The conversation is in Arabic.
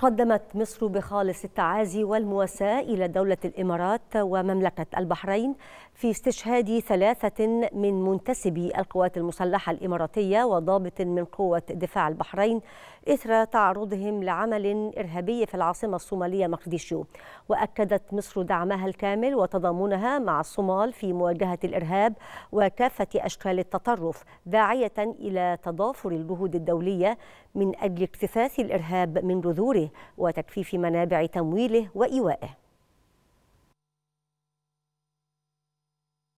تقدمت مصر بخالص التعازي والمواساة إلى دولة الإمارات ومملكة البحرين في استشهاد ثلاثة من منتسبي القوات المسلحة الإماراتية وضابط من قوة دفاع البحرين إثر تعرضهم لعمل إرهابي في العاصمة الصومالية مقديشو وأكدت مصر دعمها الكامل وتضامنها مع الصومال في مواجهة الإرهاب وكافة أشكال التطرف داعية إلى تضافر الجهود الدولية من أجل اكتفاث الإرهاب من جذوره وتجفيف منابع تمويله وإيوائه